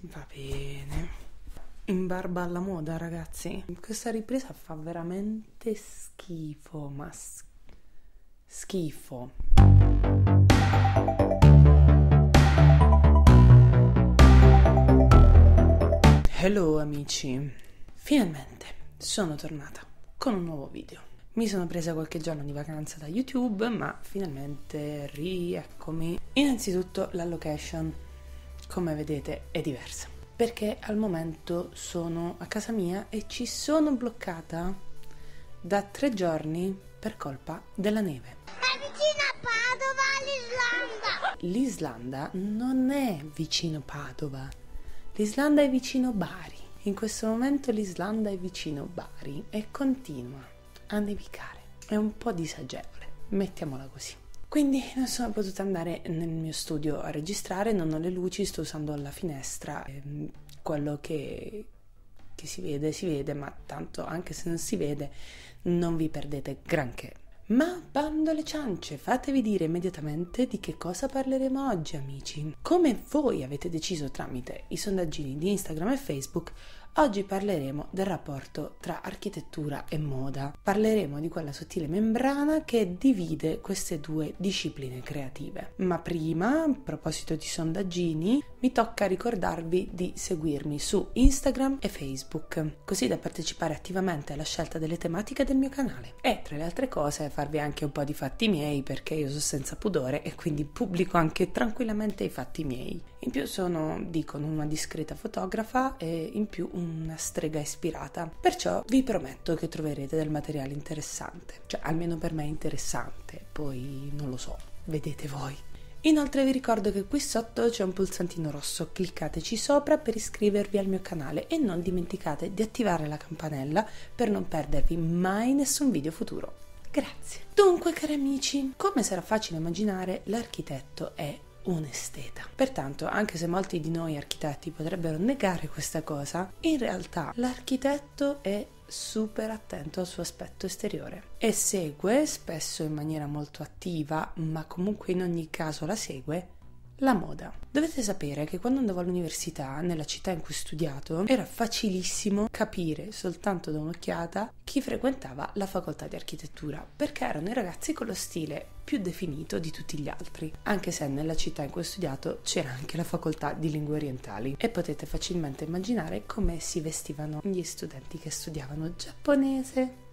Va bene. In barba alla moda, ragazzi. Questa ripresa fa veramente schifo, ma schifo. Hello amici. Finalmente sono tornata con un nuovo video. Mi sono presa qualche giorno di vacanza da YouTube, ma finalmente rieccomi. Innanzitutto la location come vedete è diversa perché al momento sono a casa mia e ci sono bloccata da tre giorni per colpa della neve. È vicino a Padova l'Islanda! L'Islanda non è vicino Padova, l'Islanda è vicino Bari. In questo momento l'Islanda è vicino Bari e continua a nevicare. È un po' disagevole, mettiamola così. Quindi non sono potuta andare nel mio studio a registrare, non ho le luci, sto usando la finestra. Ehm, quello che, che si vede, si vede, ma tanto anche se non si vede, non vi perdete granché. Ma bando alle ciance, fatevi dire immediatamente di che cosa parleremo oggi, amici. Come voi avete deciso tramite i sondaggini di Instagram e Facebook, Oggi parleremo del rapporto tra architettura e moda. Parleremo di quella sottile membrana che divide queste due discipline creative. Ma prima, a proposito di sondaggini, mi tocca ricordarvi di seguirmi su Instagram e Facebook, così da partecipare attivamente alla scelta delle tematiche del mio canale. E tra le altre cose farvi anche un po' di fatti miei perché io sono senza pudore e quindi pubblico anche tranquillamente i fatti miei. In più sono, dicono, una discreta fotografa e in più una strega ispirata. Perciò vi prometto che troverete del materiale interessante. Cioè, almeno per me è interessante, poi non lo so, vedete voi. Inoltre vi ricordo che qui sotto c'è un pulsantino rosso, cliccateci sopra per iscrivervi al mio canale e non dimenticate di attivare la campanella per non perdervi mai nessun video futuro. Grazie. Dunque, cari amici, come sarà facile immaginare, l'architetto è un esteta. Pertanto, anche se molti di noi architetti potrebbero negare questa cosa, in realtà l'architetto è super attento al suo aspetto esteriore e segue, spesso in maniera molto attiva, ma comunque in ogni caso la segue, la moda. Dovete sapere che quando andavo all'università, nella città in cui ho studiato, era facilissimo capire soltanto da un'occhiata chi frequentava la facoltà di architettura, perché erano i ragazzi con lo stile più definito di tutti gli altri, anche se nella città in cui ho studiato c'era anche la facoltà di lingue orientali e potete facilmente immaginare come si vestivano gli studenti che studiavano giapponese,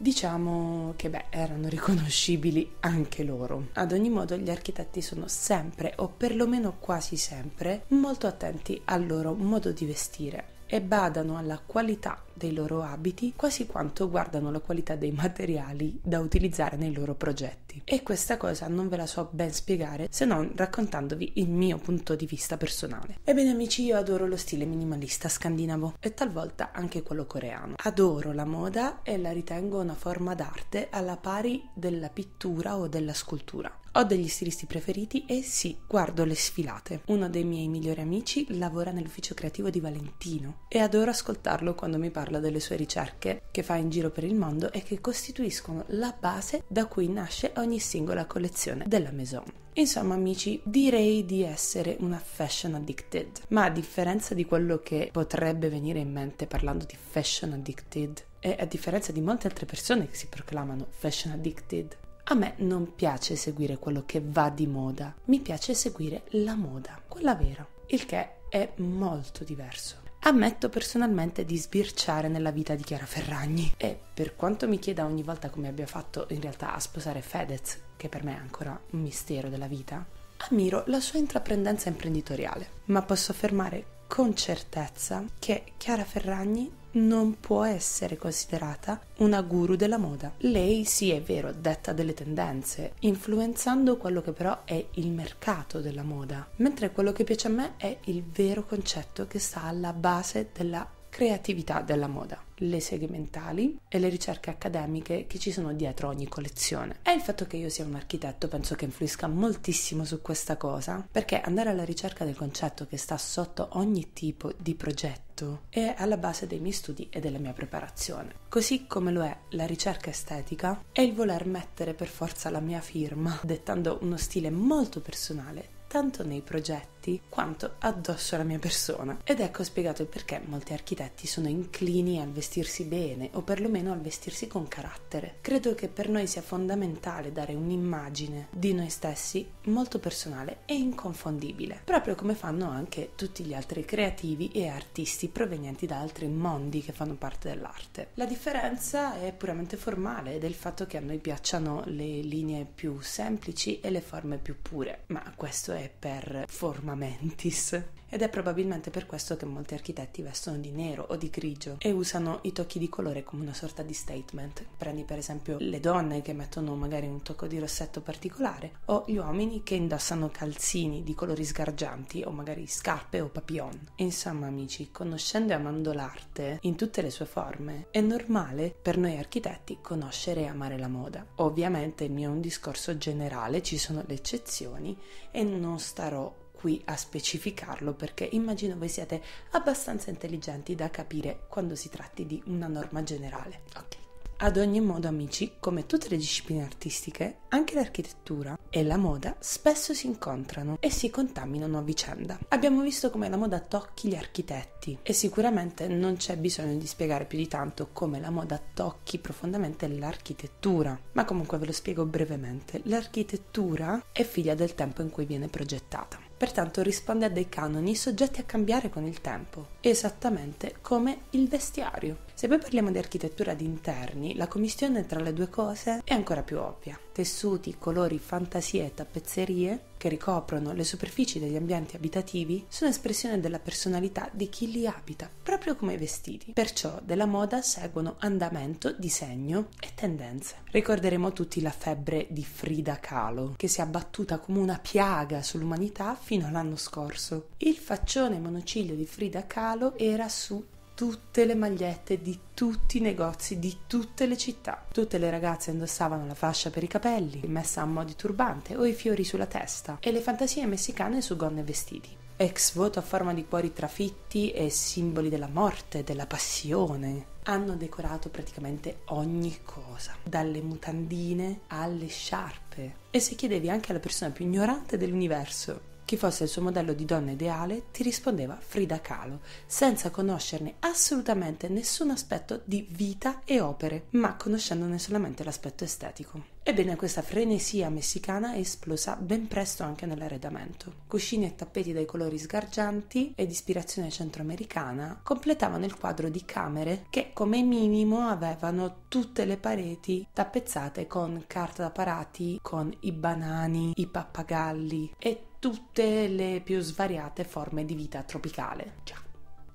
Diciamo che beh, erano riconoscibili anche loro. Ad ogni modo gli architetti sono sempre o perlomeno quasi sempre molto attenti al loro modo di vestire e badano alla qualità dei loro abiti quasi quanto guardano la qualità dei materiali da utilizzare nei loro progetti. E questa cosa non ve la so ben spiegare se non raccontandovi il mio punto di vista personale. Ebbene amici, io adoro lo stile minimalista scandinavo e talvolta anche quello coreano. Adoro la moda e la ritengo una forma d'arte alla pari della pittura o della scultura. Ho degli stilisti preferiti e sì, guardo le sfilate. Uno dei miei migliori amici lavora nell'ufficio creativo di Valentino e adoro ascoltarlo quando mi parla parla delle sue ricerche che fa in giro per il mondo e che costituiscono la base da cui nasce ogni singola collezione della Maison. Insomma amici, direi di essere una fashion addicted, ma a differenza di quello che potrebbe venire in mente parlando di fashion addicted, e a differenza di molte altre persone che si proclamano fashion addicted, a me non piace seguire quello che va di moda, mi piace seguire la moda, quella vera, il che è molto diverso. Ammetto personalmente di sbirciare nella vita di Chiara Ferragni e per quanto mi chieda ogni volta come abbia fatto in realtà a sposare Fedez, che per me è ancora un mistero della vita, ammiro la sua intraprendenza imprenditoriale, ma posso affermare con certezza che Chiara Ferragni non può essere considerata una guru della moda. Lei sì è vero, detta delle tendenze, influenzando quello che però è il mercato della moda, mentre quello che piace a me è il vero concetto che sta alla base della creatività della moda, le segmentali e le ricerche accademiche che ci sono dietro ogni collezione. E il fatto che io sia un architetto penso che influisca moltissimo su questa cosa, perché andare alla ricerca del concetto che sta sotto ogni tipo di progetto è alla base dei miei studi e della mia preparazione. Così come lo è la ricerca estetica e il voler mettere per forza la mia firma, dettando uno stile molto personale tanto nei progetti quanto addosso alla mia persona. Ed ecco spiegato il perché molti architetti sono inclini al vestirsi bene o perlomeno al vestirsi con carattere. Credo che per noi sia fondamentale dare un'immagine di noi stessi molto personale e inconfondibile, proprio come fanno anche tutti gli altri creativi e artisti provenienti da altri mondi che fanno parte dell'arte. La differenza è puramente formale ed è il fatto che a noi piacciono le linee più semplici e le forme più pure, ma questo è è per Forma Mentis ed è probabilmente per questo che molti architetti vestono di nero o di grigio e usano i tocchi di colore come una sorta di statement. Prendi per esempio le donne che mettono magari un tocco di rossetto particolare o gli uomini che indossano calzini di colori sgargianti o magari scarpe o papillon. Insomma amici, conoscendo e amando l'arte in tutte le sue forme, è normale per noi architetti conoscere e amare la moda. Ovviamente il mio è un discorso generale, ci sono le eccezioni e non starò qui a specificarlo perché immagino voi siate abbastanza intelligenti da capire quando si tratti di una norma generale. Ok. Ad ogni modo, amici, come tutte le discipline artistiche, anche l'architettura e la moda spesso si incontrano e si contaminano a vicenda. Abbiamo visto come la moda tocchi gli architetti e sicuramente non c'è bisogno di spiegare più di tanto come la moda tocchi profondamente l'architettura, ma comunque ve lo spiego brevemente. L'architettura è figlia del tempo in cui viene progettata pertanto risponde a dei canoni soggetti a cambiare con il tempo, esattamente come il vestiario. Se poi parliamo di architettura di interni, la commissione tra le due cose è ancora più ovvia. Tessuti, colori, fantasie e tappezzerie che ricoprono le superfici degli ambienti abitativi sono espressione della personalità di chi li abita, proprio come i vestiti. Perciò della moda seguono andamento, disegno e tendenze. Ricorderemo tutti la febbre di Frida Kahlo, che si è abbattuta come una piaga sull'umanità fino all'anno scorso. Il faccione monociglio di Frida Kahlo era su tutte le magliette di tutti i negozi di tutte le città. Tutte le ragazze indossavano la fascia per i capelli, messa a mo' di turbante o i fiori sulla testa, e le fantasie messicane su gonne e vestiti. Ex voto a forma di cuori trafitti e simboli della morte, della passione. Hanno decorato praticamente ogni cosa, dalle mutandine alle sciarpe. E se chiedevi anche alla persona più ignorante dell'universo chi fosse il suo modello di donna ideale ti rispondeva Frida Kahlo, senza conoscerne assolutamente nessun aspetto di vita e opere, ma conoscendone solamente l'aspetto estetico. Ebbene, questa frenesia messicana è esplosa ben presto anche nell'arredamento. Cuscini e tappeti dai colori sgargianti e di ispirazione centroamericana completavano il quadro di camere che come minimo avevano tutte le pareti tappezzate con carta da parati, con i banani, i pappagalli e tutte le più svariate forme di vita tropicale. Ciao!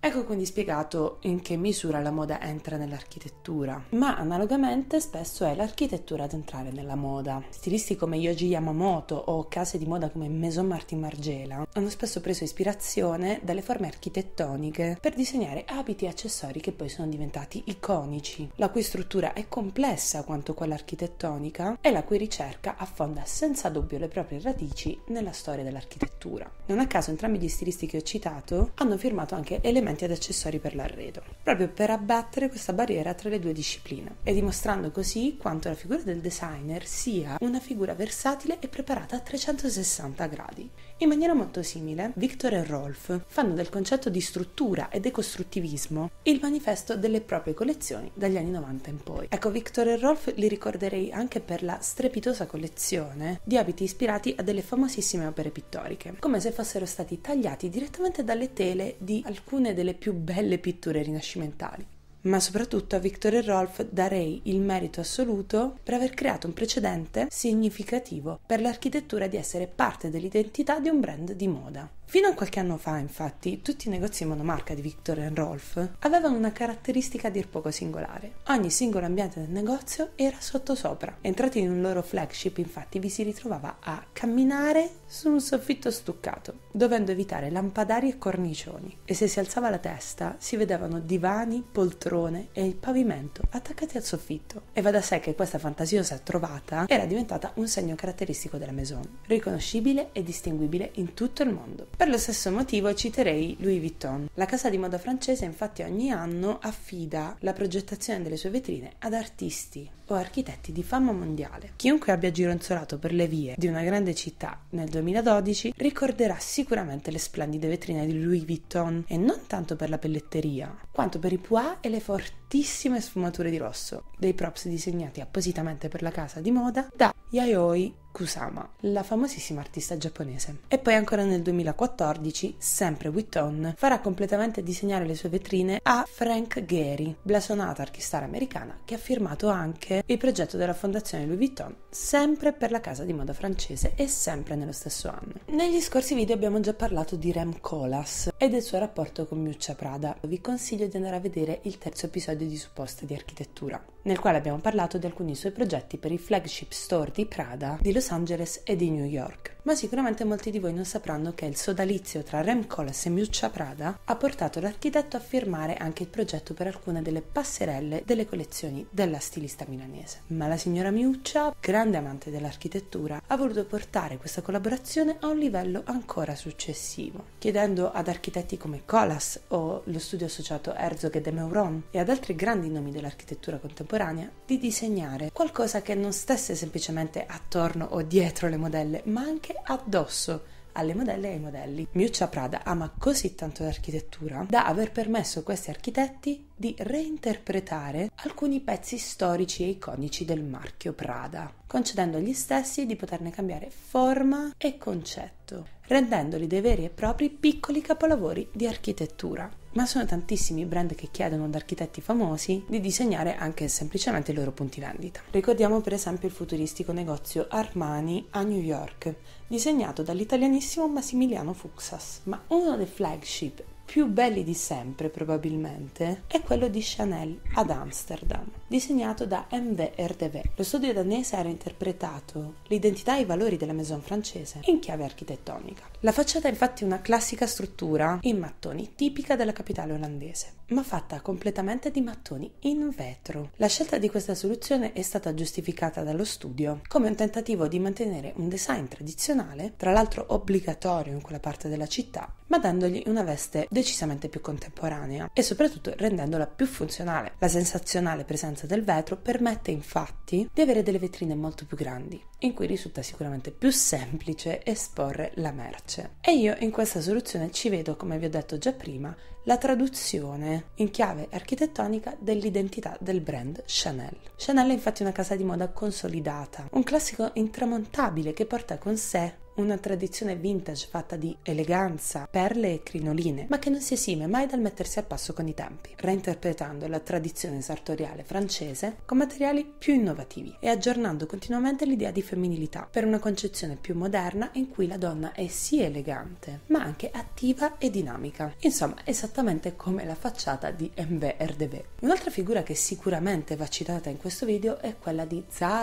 Ecco quindi spiegato in che misura la moda entra nell'architettura, ma analogamente spesso è l'architettura ad entrare nella moda. Stilisti come Yoji Yamamoto o case di moda come Maison Martin Margiela hanno spesso preso ispirazione dalle forme architettoniche per disegnare abiti e accessori che poi sono diventati iconici, la cui struttura è complessa quanto quella architettonica e la cui ricerca affonda senza dubbio le proprie radici nella storia dell'architettura. Non a caso entrambi gli stilisti che ho citato hanno firmato anche elementi strumenti ed accessori per l'arredo, proprio per abbattere questa barriera tra le due discipline e dimostrando così quanto la figura del designer sia una figura versatile e preparata a 360 gradi. In maniera molto simile, Victor e Rolf fanno del concetto di struttura e decostruttivismo il manifesto delle proprie collezioni dagli anni 90 in poi. Ecco, Victor e Rolf li ricorderei anche per la strepitosa collezione di abiti ispirati a delle famosissime opere pittoriche, come se fossero stati tagliati direttamente dalle tele di alcune delle delle più belle pitture rinascimentali. Ma soprattutto a Victor e Rolf darei il merito assoluto per aver creato un precedente significativo per l'architettura di essere parte dell'identità di un brand di moda. Fino a qualche anno fa, infatti, tutti i negozi monomarca di Victor Rolf avevano una caratteristica a dir poco singolare. Ogni singolo ambiente del negozio era sottosopra. Entrati in un loro flagship, infatti, vi si ritrovava a camminare su un soffitto stuccato, dovendo evitare lampadari e cornicioni. E se si alzava la testa, si vedevano divani, poltrone e il pavimento attaccati al soffitto. E va da sé che questa fantasiosa trovata era diventata un segno caratteristico della maison, riconoscibile e distinguibile in tutto il mondo. Per lo stesso motivo citerei Louis Vuitton. La casa di moda francese infatti ogni anno affida la progettazione delle sue vetrine ad artisti o architetti di fama mondiale. Chiunque abbia gironzolato per le vie di una grande città nel 2012 ricorderà sicuramente le splendide vetrine di Louis Vuitton e non tanto per la pelletteria, quanto per i pois e le fortissime sfumature di rosso dei props disegnati appositamente per la casa di moda da Yayoi Kusama, la famosissima artista giapponese. E poi ancora nel 2014, sempre Witton farà completamente disegnare le sue vetrine a Frank Gehry, blasonata archistara americana che ha firmato anche il progetto della fondazione Louis Vuitton, sempre per la casa di moda francese e sempre nello stesso anno. Negli scorsi video abbiamo già parlato di Rem Colas e del suo rapporto con Miuccia Prada. Vi consiglio di andare a vedere il terzo episodio di Supposta di architettura, nel quale abbiamo parlato di alcuni suoi progetti per il flagship store di Prada di Los Los Angeles e di New York. Ma sicuramente molti di voi non sapranno che il sodalizio tra Rem Koolhaas e Miuccia Prada ha portato l'architetto a firmare anche il progetto per alcune delle passerelle delle collezioni della stilista milanese. Ma la signora Miuccia, grande amante dell'architettura, ha voluto portare questa collaborazione a un livello ancora successivo, chiedendo ad architetti come Colas o lo studio associato Herzog e de Meuron e ad altri grandi nomi dell'architettura contemporanea di disegnare qualcosa che non stesse semplicemente attorno o dietro le modelle, ma anche addosso alle modelle e ai modelli. Miuccia Prada ama così tanto l'architettura da aver permesso a questi architetti di reinterpretare alcuni pezzi storici e iconici del marchio Prada, concedendo agli stessi di poterne cambiare forma e concetto, rendendoli dei veri e propri piccoli capolavori di architettura ma sono tantissimi i brand che chiedono ad architetti famosi di disegnare anche semplicemente i loro punti vendita. Ricordiamo per esempio il futuristico negozio Armani a New York, disegnato dall'italianissimo Massimiliano Fuxas, ma uno dei flagship più belli di sempre probabilmente è quello di Chanel ad Amsterdam, disegnato da MV Erdeve. Lo studio danese era interpretato l'identità e i valori della maison francese in chiave architettonica. La facciata è infatti una classica struttura in mattoni tipica della capitale olandese ma fatta completamente di mattoni in vetro. La scelta di questa soluzione è stata giustificata dallo studio come un tentativo di mantenere un design tradizionale, tra l'altro obbligatorio in quella parte della città, ma dandogli una veste decisamente più contemporanea e soprattutto rendendola più funzionale. La sensazionale presenza del vetro permette infatti di avere delle vetrine molto più grandi, in cui risulta sicuramente più semplice esporre la merce. E io in questa soluzione ci vedo, come vi ho detto già prima, la traduzione in chiave architettonica dell'identità del brand Chanel. Chanel è infatti una casa di moda consolidata, un classico intramontabile che porta con sé una tradizione vintage fatta di eleganza, perle e crinoline, ma che non si esime mai dal mettersi al passo con i tempi, reinterpretando la tradizione sartoriale francese con materiali più innovativi e aggiornando continuamente l'idea di femminilità per una concezione più moderna in cui la donna è sì elegante, ma anche attiva e dinamica. Insomma, esattamente come la facciata di MV RDB. Un'altra figura che sicuramente va citata in questo video è quella di Zaha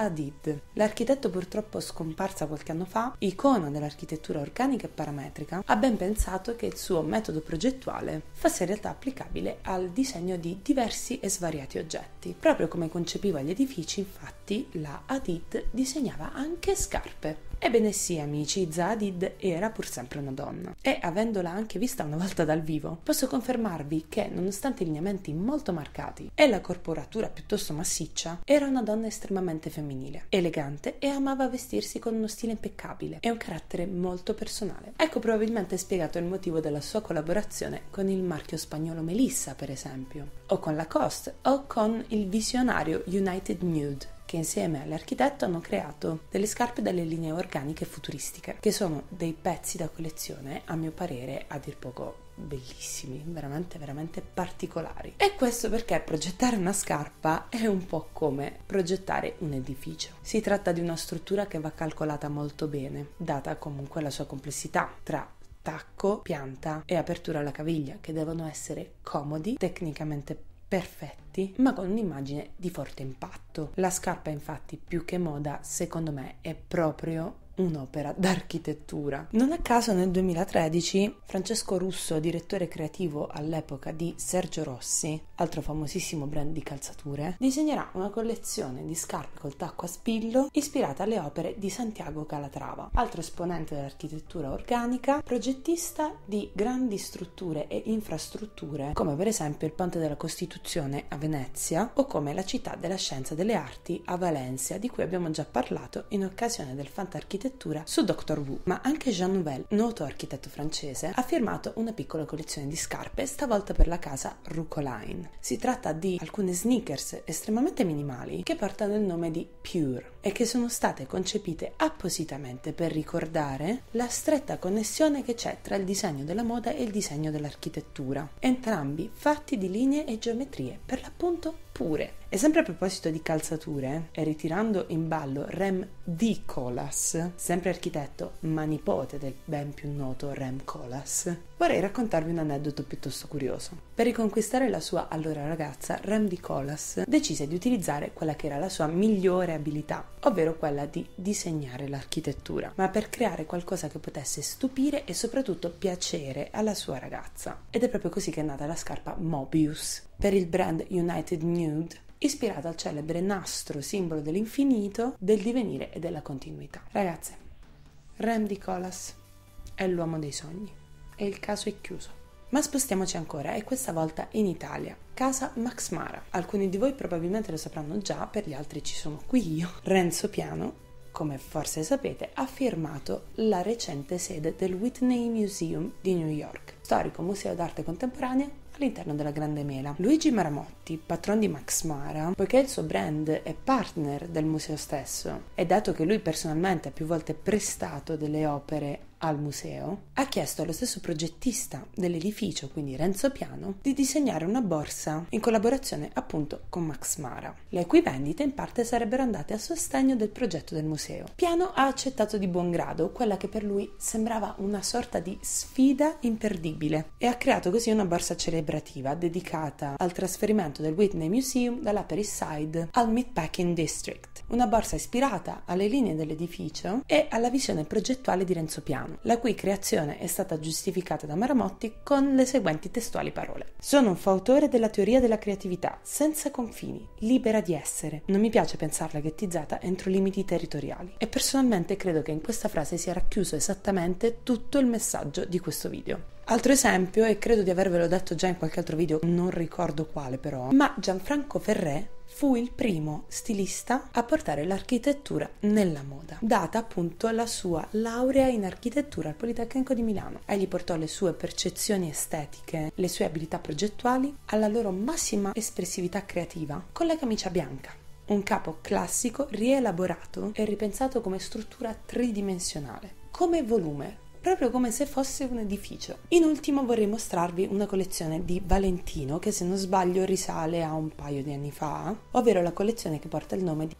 l'architetto purtroppo scomparsa qualche anno fa, icona patrono dell'architettura organica e parametrica, ha ben pensato che il suo metodo progettuale fosse in realtà applicabile al disegno di diversi e svariati oggetti. Proprio come concepiva gli edifici, infatti, la Hadid disegnava anche scarpe. Ebbene sì, amici, Zadid era pur sempre una donna e avendola anche vista una volta dal vivo, posso confermarvi che, nonostante i lineamenti molto marcati e la corporatura piuttosto massiccia, era una donna estremamente femminile, elegante e amava vestirsi con uno stile impeccabile e un carattere molto personale. Ecco probabilmente spiegato il motivo della sua collaborazione con il marchio spagnolo Melissa, per esempio, o con Lacoste, o con il visionario United Nude che insieme all'architetto hanno creato delle scarpe dalle linee organiche futuristiche, che sono dei pezzi da collezione, a mio parere, a dir poco bellissimi, veramente veramente particolari. E questo perché progettare una scarpa è un po' come progettare un edificio. Si tratta di una struttura che va calcolata molto bene, data comunque la sua complessità tra tacco, pianta e apertura alla caviglia, che devono essere comodi, tecnicamente perfetti, ma con un'immagine di forte impatto. La scarpa infatti più che moda, secondo me, è proprio un'opera d'architettura. Non a caso nel 2013 Francesco Russo, direttore creativo all'epoca di Sergio Rossi, altro famosissimo brand di calzature, disegnerà una collezione di scarpe col tacco a spillo ispirata alle opere di Santiago Calatrava, altro esponente dell'architettura organica, progettista di grandi strutture e infrastrutture come per esempio il Ponte della Costituzione a Venezia o come la città della scienza e delle arti a Valencia, di cui abbiamo già parlato in occasione del Fantarchitettura architettura su Dr. Wu, ma anche Jean Nouvel, noto architetto francese, ha firmato una piccola collezione di scarpe, stavolta per la casa Rucoline. Si tratta di alcune sneakers estremamente minimali che portano il nome di Pure è che sono state concepite appositamente per ricordare la stretta connessione che c'è tra il disegno della moda e il disegno dell'architettura, entrambi fatti di linee e geometrie, per l'appunto pure. E sempre a proposito di calzature, e ritirando in ballo Rem D. Colas, sempre architetto ma nipote del ben più noto Rem Colas, vorrei raccontarvi un aneddoto piuttosto curioso. Per riconquistare la sua allora ragazza, Randy Colas decise di utilizzare quella che era la sua migliore abilità, ovvero quella di disegnare l'architettura, ma per creare qualcosa che potesse stupire e soprattutto piacere alla sua ragazza. Ed è proprio così che è nata la scarpa Mobius. Per il brand United Nude, ispirata al celebre nastro simbolo dell'infinito, del divenire e della continuità. Ragazze, Randy Colas è l'uomo dei sogni e il caso è chiuso. Ma spostiamoci ancora e questa volta in Italia, casa Max Mara. Alcuni di voi probabilmente lo sapranno già, per gli altri ci sono qui io. Renzo Piano, come forse sapete, ha firmato la recente sede del Whitney Museum di New York, storico museo d'arte contemporanea all'interno della Grande Mela. Luigi Maramotti, patron di Max Mara, poiché il suo brand è partner del museo stesso e dato che lui personalmente ha più volte prestato delle opere al museo, ha chiesto allo stesso progettista dell'edificio, quindi Renzo Piano, di disegnare una borsa in collaborazione appunto con Max Mara, le cui vendite in parte sarebbero andate a sostegno del progetto del museo. Piano ha accettato di buon grado quella che per lui sembrava una sorta di sfida imperdibile e ha creato così una borsa celebrativa dedicata al trasferimento del Whitney Museum dall'Upper East Side al Meatpacking District, una borsa ispirata alle linee dell'edificio e alla visione progettuale di Renzo Piano italiano, la cui creazione è stata giustificata da Maramotti con le seguenti testuali parole. Sono un fautore della teoria della creatività, senza confini, libera di essere. Non mi piace pensarla ghettizzata entro limiti territoriali. E personalmente credo che in questa frase sia racchiuso esattamente tutto il messaggio di questo video. Altro esempio, e credo di avervelo detto già in qualche altro video, non ricordo quale però, ma Gianfranco Ferré fu il primo stilista a portare l'architettura nella moda, data appunto la sua laurea in architettura al Politecnico di Milano. Egli portò le sue percezioni estetiche, le sue abilità progettuali alla loro massima espressività creativa con la camicia bianca un capo classico rielaborato e ripensato come struttura tridimensionale, come volume, proprio come se fosse un edificio. In ultimo vorrei mostrarvi una collezione di Valentino che se non sbaglio risale a un paio di anni fa, ovvero la collezione che porta il nome di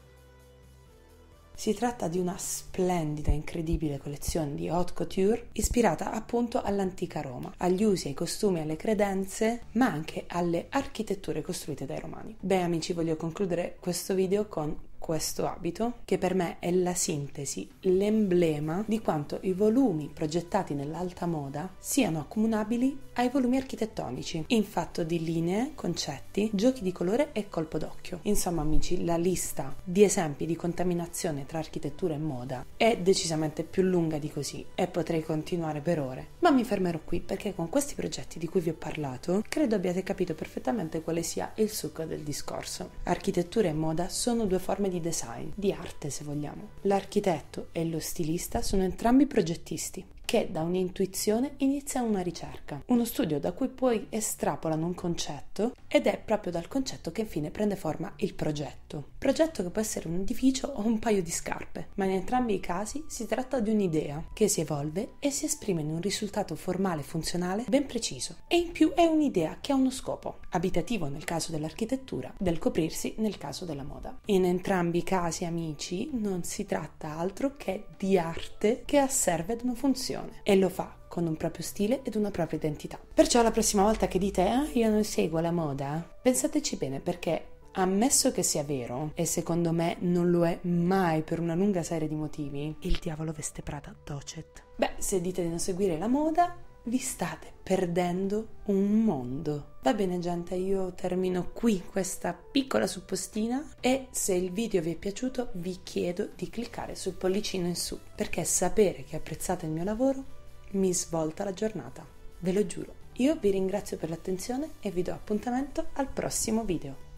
si tratta di una splendida, incredibile collezione di haute couture ispirata appunto all'antica Roma, agli usi, ai costumi, alle credenze, ma anche alle architetture costruite dai romani. Beh amici, voglio concludere questo video con questo abito, che per me è la sintesi, l'emblema di quanto i volumi progettati nell'alta moda siano accomunabili ai volumi architettonici, in fatto di linee, concetti, giochi di colore e colpo d'occhio. Insomma, amici, la lista di esempi di contaminazione tra architettura e moda è decisamente più lunga di così e potrei continuare per ore, ma mi fermerò qui perché con questi progetti di cui vi ho parlato credo abbiate capito perfettamente quale sia il succo del discorso. Architettura e moda sono due forme di design, di arte se vogliamo. L'architetto e lo stilista sono entrambi progettisti che da un'intuizione inizia una ricerca, uno studio da cui poi estrapolano un concetto ed è proprio dal concetto che infine prende forma il progetto. Progetto che può essere un edificio o un paio di scarpe, ma in entrambi i casi si tratta di un'idea che si evolve e si esprime in un risultato formale e funzionale ben preciso e in più è un'idea che ha uno scopo, abitativo nel caso dell'architettura, del coprirsi nel caso della moda. In entrambi i casi, amici, non si tratta altro che di arte che asserve ad una funzione situazione e lo fa con un proprio stile ed una propria identità. Perciò la prossima volta che dite ah, io non seguo la moda, pensateci bene perché ammesso che sia vero, e secondo me non lo è mai per una lunga serie di motivi, il diavolo veste Prada docet. Beh, se dite di non seguire la moda, vi state perdendo un mondo. Va bene gente, io termino qui questa piccola suppostina e se il video vi è piaciuto vi chiedo di cliccare sul pollicino in su perché sapere che apprezzate il mio lavoro mi svolta la giornata, ve lo giuro. Io vi ringrazio per l'attenzione e vi do appuntamento al prossimo video.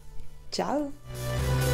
Ciao!